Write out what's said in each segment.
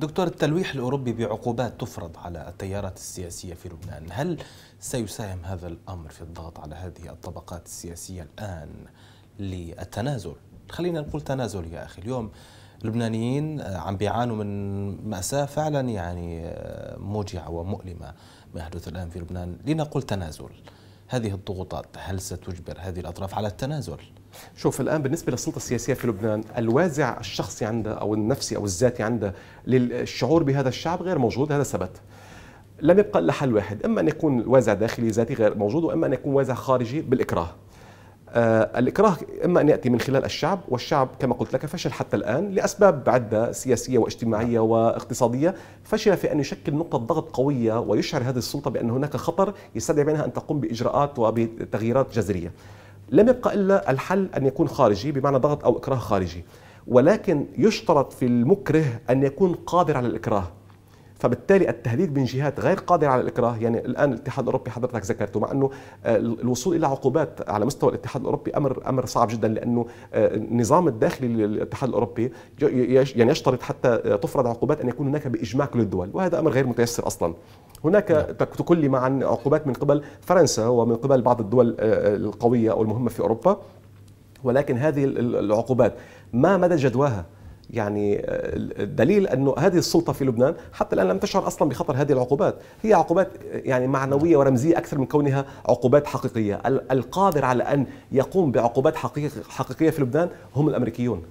دكتور التلويح الأوروبي بعقوبات تفرض على التيارات السياسية في لبنان هل سيساهم هذا الأمر في الضغط على هذه الطبقات السياسية الآن للتنازل خلينا نقول تنازل يا أخي اليوم اللبنانيين آه، عم بيعانوا من مأساة فعلا يعني آه، موجعة ومؤلمة ما يحدث الآن في لبنان لنقل تنازل هذه الضغوطات هل ستجبر هذه الأطراف على التنازل؟ شوف الان بالنسبه للسلطه السياسيه في لبنان الوازع الشخصي عنده او النفسي او الذاتي عنده للشعور بهذا الشعب غير موجود هذا ثبت لم يبقى الا حل واحد اما ان يكون وازع داخلي ذاتي غير موجود واما ان يكون وازع خارجي بالاكراه آه، الإكراه إما أن يأتي من خلال الشعب والشعب كما قلت لك فشل حتى الآن لأسباب عدة سياسية واجتماعية نعم. واقتصادية فشل في أن يشكل نقطة ضغط قوية ويشعر هذه السلطة بأن هناك خطر يستدعي منها أن تقوم بإجراءات وبتغييرات جذرية لم يبقى إلا الحل أن يكون خارجي بمعنى ضغط أو إكراه خارجي ولكن يشترط في المكره أن يكون قادر على الإكراه فبالتالي التهديد من جهات غير قادره على الاكراه يعني الان الاتحاد الاوروبي حضرتك ذكرته مع انه آه، الوصول الى عقوبات على مستوى الاتحاد الاوروبي امر امر صعب جدا لانه آه، النظام الداخلي للاتحاد الاوروبي يعني يشترط حتى تفرض عقوبات ان يكون هناك باجماع كل الدول وهذا امر غير متيسر اصلا هناك نعم. تكلم عن عقوبات من قبل فرنسا ومن قبل بعض الدول آه، القويه او المهمه في اوروبا ولكن هذه العقوبات ما مدى جدواها يعني آه، الدليل انه هذه السلطه في لبنان حتى الان لم تشعر اصلا بخطر هذه العقوبات، هي عقوبات آه، يعني معنويه ورمزيه اكثر من كونها عقوبات حقيقيه، القادر على ان يقوم بعقوبات حقيقيه في لبنان هم الامريكيون.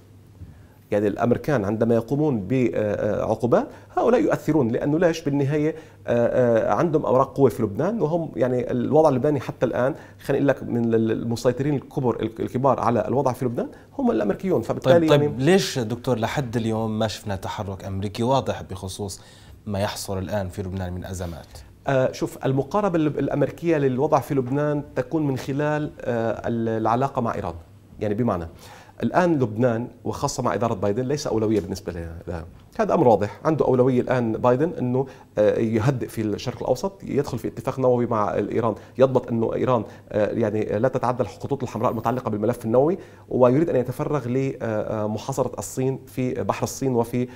يعني الامريكان عندما يقومون بعقوبات هؤلاء يؤثرون لانه ليش بالنهايه آه، آه، عندهم اوراق قوه في لبنان وهم يعني الوضع اللبناني حتى الان خلينا نقول لك من المسيطرين الكبر الكبار على الوضع في لبنان هم الامريكيون فبالتالي طيب, طيب يعني ليش دكتور لحد اليوم ما شفنا تحرك امريكي واضح بخصوص ما يحصل الان في لبنان من ازمات آه، شوف المقاربة الأمريكية للوضع في لبنان تكون من خلال العلاقة مع إيران يعني بمعنى الان لبنان وخاصه مع اداره بايدن ليس اولويه بالنسبه لها هذا امر واضح عنده اولويه الان بايدن انه آه، يهدئ في الشرق الاوسط يدخل في اتفاق نووي مع ايران يضبط انه ايران آه، يعني لا تتعدى الخطوط الحمراء المتعلقه بالملف النووي ويريد ان يتفرغ لمحاصره آه، الصين في بحر الصين وفي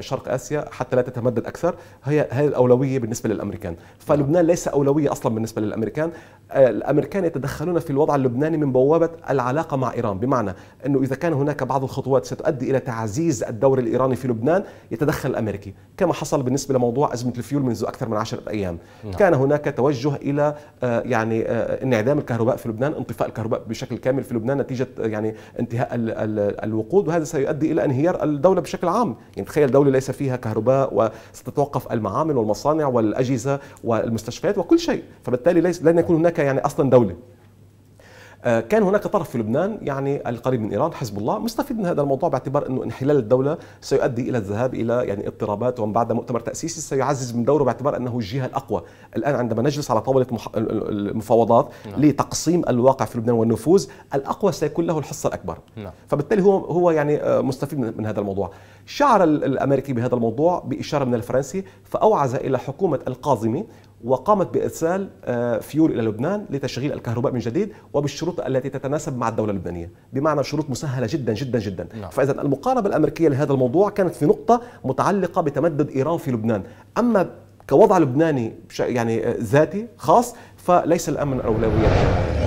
شرق اسيا حتى لا تتمدد اكثر هي هذه الاولويه بالنسبه للامريكان فلبنان ليس اولويه اصلا بالنسبه للامريكان الامريكان يتدخلون في الوضع اللبناني من بوابه العلاقه مع ايران بمعنى انه اذا كان هناك بعض الخطوات ستؤدي الى تعزيز الدور الايراني في لبنان يتدخل الامريكي كما حصل بالنسبه لموضوع ازمه الفيول منذ اكثر من عشرة ايام نعم. كان هناك توجه الى آه، يعني آه، انعدام الكهرباء في لبنان انطفاء الكهرباء بشكل كامل في لبنان نتيجه يعني انتهاء الوقود وهذا سيؤدي الى انهيار الدوله بشكل عام يعني تخيل دوله ليس فيها كهرباء وستتوقف المعامل والمصانع والاجهزه والمستشفيات وكل شيء فبالتالي ليس لن يكون هناك يعني اصلا دوله آه، كان هناك طرف في لبنان يعني القريب من ايران حزب الله مستفيد من هذا الموضوع باعتبار انه انحلال الدوله سيؤدي الى الذهاب الى يعني اضطرابات ومن بعد مؤتمر تاسيسي سيعزز من دوره باعتبار انه الجهه الاقوى الان عندما نجلس على طاوله المفاوضات نعم. لتقسيم الواقع في لبنان والنفوذ الاقوى سيكون له الحصه الاكبر نعم. فبالتالي هو هو يعني آه، مستفيد من هذا الموضوع شعر الامريكي بهذا الموضوع باشاره من الفرنسي فاوعز الى حكومه القاظمي وقامت بارسال آه، فيول الى لبنان لتشغيل الكهرباء من جديد وبالشروط التي تتناسب مع الدوله اللبنانيه، بمعنى شروط مسهله جدا جدا جدا، نعم. فاذا المقاربه الامريكيه لهذا الموضوع كانت في نقطه متعلقه بتمدد ايران في لبنان، اما كوضع لبناني يعني آه، ذاتي خاص فليس الامن اولويه